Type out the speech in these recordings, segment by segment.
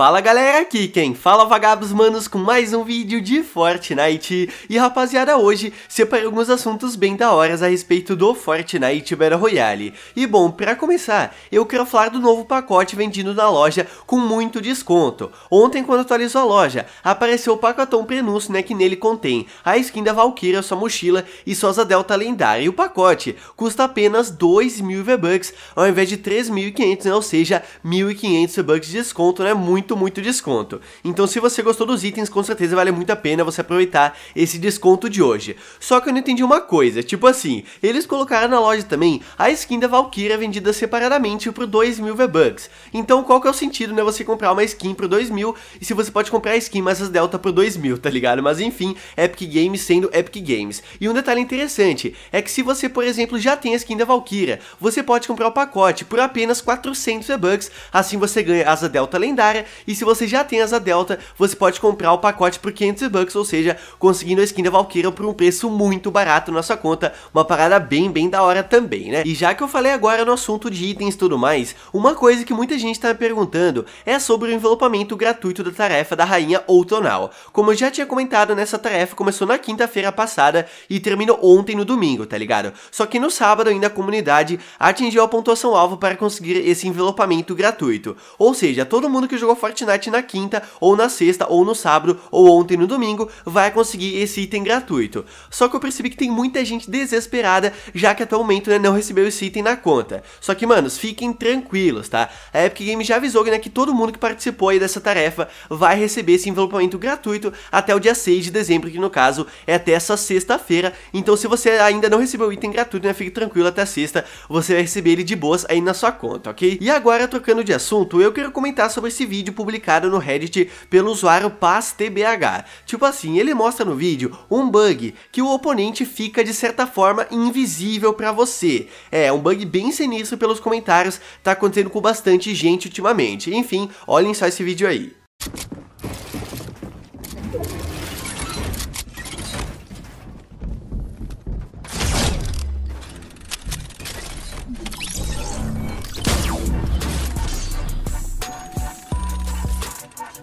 Fala galera, aqui quem fala é vagabos manos com mais um vídeo de Fortnite. E rapaziada, hoje separei alguns assuntos bem da horas a respeito do Fortnite Battle Royale. E bom, pra começar, eu quero falar do novo pacote vendido na loja com muito desconto. Ontem quando atualizou a loja, apareceu o pacotão prenúncio né, que nele contém a skin da Valkyria, sua mochila e Asa delta lendária. E o pacote custa apenas 2 mil V-Bucks ao invés de 3.500, né, ou seja, 1.500 V-Bucks de desconto, né, muito muito, muito desconto. Então se você gostou dos itens, com certeza vale muito a pena você aproveitar esse desconto de hoje. Só que eu não entendi uma coisa, tipo assim, eles colocaram na loja também a skin da Valkyria vendida separadamente por 2 mil V-Bucks. Então qual que é o sentido, né, você comprar uma skin por 2 mil e se você pode comprar a skin Massas Delta por 2 mil, tá ligado? Mas enfim, Epic Games sendo Epic Games. E um detalhe interessante é que se você, por exemplo, já tem a skin da Valkyria, você pode comprar o pacote por apenas 400 V-Bucks, assim você ganha Asa Delta Lendária e se você já tem asa delta, você pode comprar o pacote por 500 bucks, ou seja, conseguindo a skin da Valkyria por um preço muito barato na sua conta, uma parada bem, bem da hora também, né? E já que eu falei agora no assunto de itens e tudo mais, uma coisa que muita gente tá me perguntando é sobre o envelopamento gratuito da tarefa da Rainha Outonal. Como eu já tinha comentado, nessa tarefa começou na quinta-feira passada e terminou ontem no domingo, tá ligado? Só que no sábado ainda a comunidade atingiu a pontuação alvo para conseguir esse envelopamento gratuito. Ou seja, todo mundo que jogou Fortnite na quinta, ou na sexta, ou no sábado, ou ontem no domingo, vai conseguir esse item gratuito. Só que eu percebi que tem muita gente desesperada, já que até o momento né, não recebeu esse item na conta. Só que, manos, fiquem tranquilos, tá? A Epic Games já avisou né, que todo mundo que participou aí dessa tarefa vai receber esse envelopamento gratuito até o dia 6 de dezembro, que no caso é até essa sexta-feira. Então, se você ainda não recebeu o item gratuito, né, fique tranquilo até sexta, você vai receber ele de boas aí na sua conta, ok? E agora, trocando de assunto, eu quero comentar sobre esse vídeo vídeo publicado no Reddit pelo usuário PazTBH. Tipo assim, ele mostra no vídeo um bug que o oponente fica de certa forma invisível para você. É, um bug bem sinistro pelos comentários, tá acontecendo com bastante gente ultimamente. Enfim, olhem só esse vídeo aí.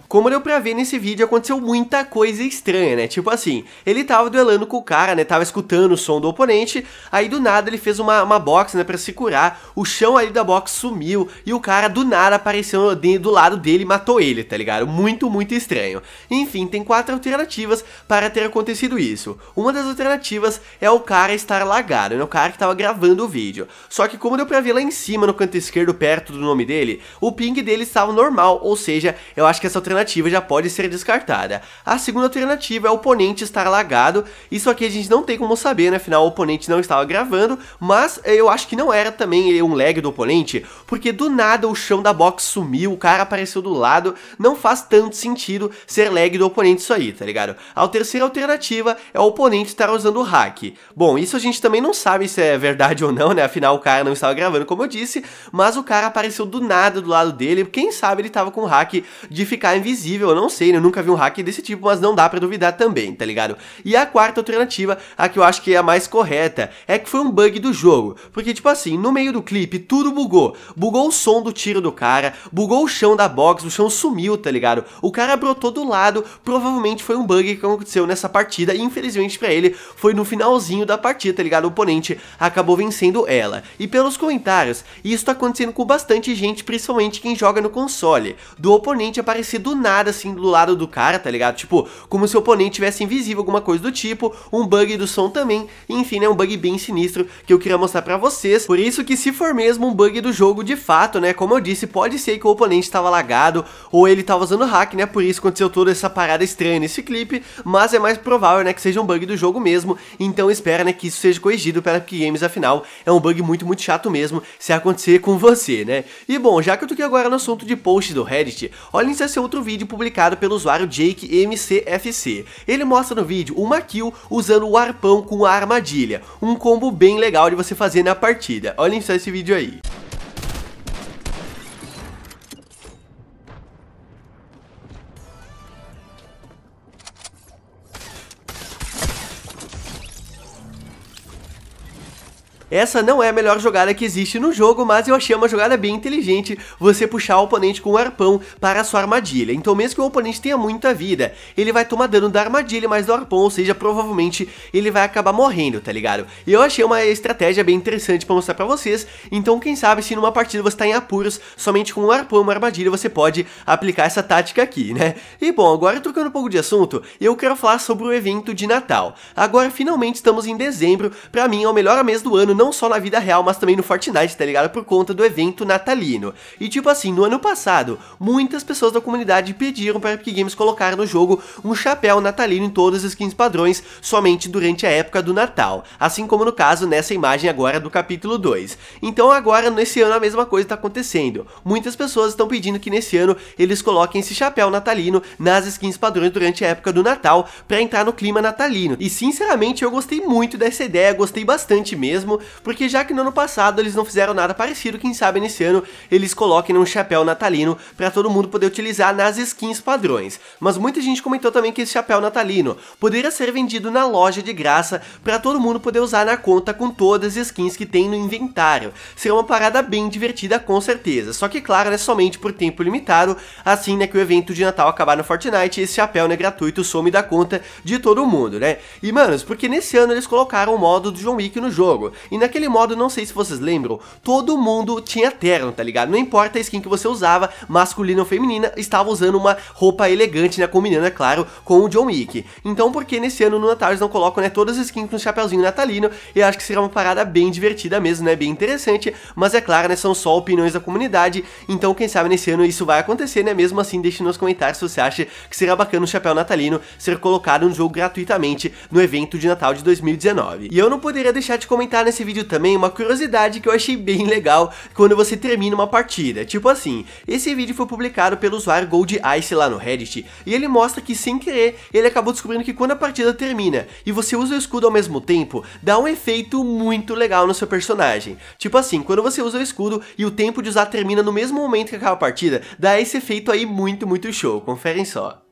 Como deu pra ver nesse vídeo, aconteceu muita coisa estranha, né? Tipo assim, ele tava duelando com o cara, né? Tava escutando o som do oponente, aí do nada ele fez uma, uma box, né? Pra se curar, o chão ali da box sumiu e o cara do nada apareceu do lado dele e matou ele, tá ligado? Muito, muito estranho. Enfim, tem quatro alternativas para ter acontecido isso. Uma das alternativas é o cara estar lagado, né? O cara que tava gravando o vídeo. Só que como deu pra ver lá em cima, no canto esquerdo, perto do nome dele, o ping dele estava normal, ou seja, eu acho que essa alternativa alternativa já pode ser descartada. A segunda alternativa é o oponente estar lagado, isso aqui a gente não tem como saber, né? afinal o oponente não estava gravando, mas eu acho que não era também um lag do oponente, porque do nada o chão da box sumiu, o cara apareceu do lado, não faz tanto sentido ser lag do oponente isso aí, tá ligado? A terceira alternativa é o oponente estar usando o hack. Bom, isso a gente também não sabe se é verdade ou não, né? Afinal o cara não estava gravando, como eu disse, mas o cara apareceu do nada do lado dele, quem sabe ele estava com o hack de ficar invisível visível, eu não sei, né? eu nunca vi um hack desse tipo, mas não dá para duvidar também, tá ligado? E a quarta alternativa, a que eu acho que é a mais correta, é que foi um bug do jogo, porque tipo assim, no meio do clipe tudo bugou, bugou o som do tiro do cara, bugou o chão da box, o chão sumiu, tá ligado? O cara brotou do lado, provavelmente foi um bug que aconteceu nessa partida e infelizmente para ele foi no finalzinho da partida, tá ligado? O oponente acabou vencendo ela. E pelos comentários, isso tá acontecendo com bastante gente, principalmente quem joga no console, do oponente aparecer do nada, assim, do lado do cara, tá ligado? Tipo, como se o oponente tivesse invisível, alguma coisa do tipo, um bug do som também, enfim, né, um bug bem sinistro que eu queria mostrar pra vocês. Por isso que se for mesmo um bug do jogo de fato, né, como eu disse, pode ser que o oponente tava lagado ou ele tava usando hack, né, por isso aconteceu toda essa parada estranha nesse clipe, mas é mais provável, né, que seja um bug do jogo mesmo, então espera, né, que isso seja corrigido pela Epic Games, afinal, é um bug muito, muito chato mesmo se acontecer com você, né. E bom, já que eu tô aqui agora no assunto de post do Reddit, olhem se esse outro vídeo publicado pelo usuário Jake MCFC. Ele mostra no vídeo uma kill usando o arpão com a armadilha, um combo bem legal de você fazer na partida. Olhem só esse vídeo aí. Essa não é a melhor jogada que existe no jogo, mas eu achei uma jogada bem inteligente você puxar o oponente com o um arpão para a sua armadilha. Então mesmo que o oponente tenha muita vida, ele vai tomar dano da armadilha mais do arpão, ou seja, provavelmente ele vai acabar morrendo, tá ligado? E eu achei uma estratégia bem interessante para mostrar para vocês, então quem sabe se numa partida você está em apuros, somente com um arpão e uma armadilha você pode aplicar essa tática aqui, né? E bom, agora trocando um pouco de assunto, eu quero falar sobre o evento de Natal. Agora finalmente estamos em dezembro, para mim é o melhor mês do ano não só na vida real, mas também no Fortnite, tá ligado? Por conta do evento natalino. E tipo assim, no ano passado, muitas pessoas da comunidade pediram para Epic Games colocar no jogo um chapéu natalino em todas as skins padrões somente durante a época do Natal, assim como no caso nessa imagem agora do capítulo 2. Então agora nesse ano a mesma coisa está acontecendo. Muitas pessoas estão pedindo que nesse ano eles coloquem esse chapéu natalino nas skins padrões durante a época do Natal para entrar no clima natalino. E sinceramente eu gostei muito dessa ideia, gostei bastante mesmo porque já que no ano passado eles não fizeram nada parecido, quem sabe nesse ano eles coloquem um chapéu natalino para todo mundo poder utilizar nas skins padrões. Mas muita gente comentou também que esse chapéu natalino poderia ser vendido na loja de graça para todo mundo poder usar na conta com todas as skins que tem no inventário. Seria uma parada bem divertida com certeza, só que claro, é né, somente por tempo limitado, assim né, que o evento de Natal acabar no Fortnite, esse chapéu né, gratuito some da conta de todo mundo, né? E manos, porque nesse ano eles colocaram o modo do John Wick no jogo, naquele modo, não sei se vocês lembram, todo mundo tinha terno, tá ligado? Não importa a skin que você usava, masculina ou feminina, estava usando uma roupa elegante, né? Combinando, é claro, com o John Wick. Então, por que nesse ano no Natal eles não colocam, né? Todas as skins com chapéuzinho natalino? E acho que seria uma parada bem divertida mesmo, né? Bem interessante. Mas é claro, né? São só opiniões da comunidade. Então, quem sabe nesse ano isso vai acontecer, né? Mesmo assim, deixe nos comentários se você acha que será bacana o chapéu natalino ser colocado no jogo gratuitamente no evento de Natal de 2019. E eu não poderia deixar de comentar nesse vídeo também uma curiosidade que eu achei bem legal quando você termina uma partida. Tipo assim, esse vídeo foi publicado pelo usuário Gold Ice lá no Reddit e ele mostra que sem querer ele acabou descobrindo que quando a partida termina e você usa o escudo ao mesmo tempo, dá um efeito muito legal no seu personagem. Tipo assim, quando você usa o escudo e o tempo de usar termina no mesmo momento que acaba a partida, dá esse efeito aí muito, muito show. Conferem só.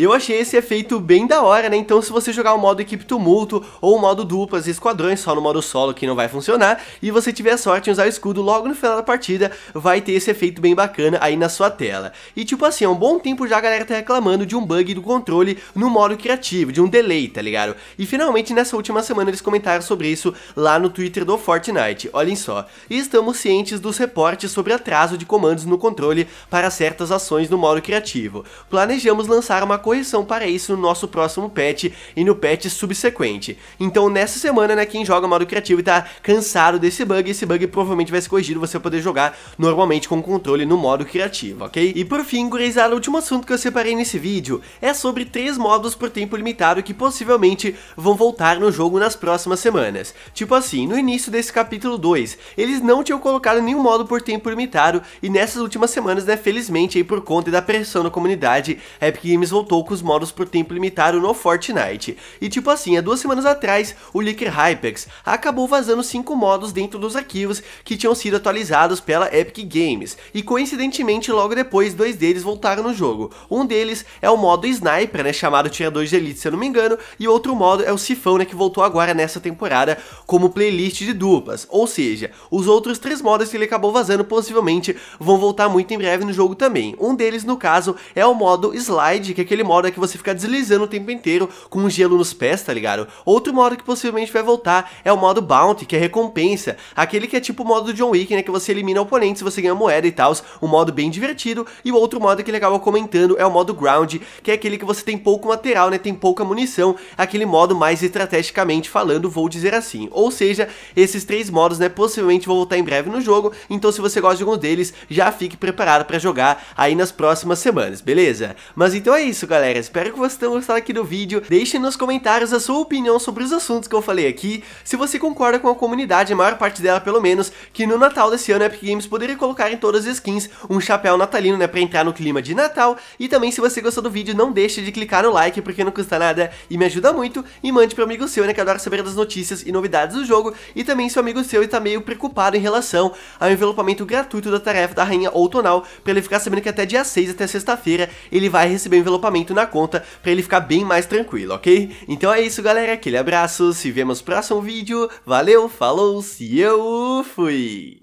Eu achei esse efeito bem da hora, né? Então se você jogar o modo equipe tumulto ou o modo duplas e esquadrões, só no modo solo que não vai funcionar, e você tiver sorte em usar o escudo logo no final da partida, vai ter esse efeito bem bacana aí na sua tela. E tipo assim, há um bom tempo já a galera tá reclamando de um bug do controle no modo criativo, de um delay, tá ligado? E finalmente nessa última semana eles comentaram sobre isso lá no Twitter do Fortnite, olhem só. E estamos cientes dos reportes sobre atraso de comandos no controle para certas ações no modo criativo. Planejamos lançar uma correção para isso no nosso próximo patch e no patch subsequente. Então nessa semana, né, quem joga modo criativo e tá cansado desse bug, esse bug provavelmente vai ser corrigido, você poder jogar normalmente com controle no modo criativo, ok? E por fim, gurizada, o último assunto que eu separei nesse vídeo é sobre três modos por tempo limitado que possivelmente vão voltar no jogo nas próximas semanas. Tipo assim, no início desse capítulo 2, eles não tinham colocado nenhum modo por tempo limitado e nessas últimas semanas, né, felizmente aí por conta da pressão da comunidade, Epic Games voltou poucos modos por tempo limitado no Fortnite. E tipo assim, há duas semanas atrás, o Leaker Hypex acabou vazando cinco modos dentro dos arquivos que tinham sido atualizados pela Epic Games, e coincidentemente logo depois dois deles voltaram no jogo. Um deles é o modo Sniper, né, chamado Tirador de Elite, se eu não me engano, e outro modo é o Sifão, né, que voltou agora nessa temporada como playlist de duplas. Ou seja, os outros três modos que ele acabou vazando possivelmente vão voltar muito em breve no jogo também. Um deles, no caso, é o modo Slide, que é aquele é que você fica deslizando o tempo inteiro com gelo nos pés, tá ligado? Outro modo que possivelmente vai voltar é o modo Bounty, que é recompensa, aquele que é tipo o modo do John Wick, né, que você elimina oponentes, você ganha moeda e tal, um modo bem divertido, e o outro modo que ele acaba comentando é o modo Ground, que é aquele que você tem pouco material, né, tem pouca munição, aquele modo mais estrategicamente falando, vou dizer assim. Ou seja, esses três modos, né, possivelmente vão voltar em breve no jogo, então se você gosta de algum deles, já fique preparado para jogar aí nas próximas semanas, beleza? Mas então é isso, galera galera, espero que vocês tenham gostado aqui do vídeo. Deixe nos comentários a sua opinião sobre os assuntos que eu falei aqui. Se você concorda com a comunidade, a maior parte dela pelo menos, que no Natal desse ano a Epic Games poderia colocar em todas as skins um chapéu natalino, né, pra entrar no clima de Natal. E também, se você gostou do vídeo, não deixe de clicar no like, porque não custa nada e me ajuda muito. E mande pro amigo seu, né, que adora saber das notícias e novidades do jogo. E também, se o amigo seu está meio preocupado em relação ao envelopamento gratuito da tarefa da Rainha Outonal, pra ele ficar sabendo que até dia 6, até sexta-feira, ele vai receber o envelopamento aumento na conta para ele ficar bem mais tranquilo, ok? Então é isso, galera. Aquele abraço, se vemos no próximo vídeo. Valeu, falou, se eu fui!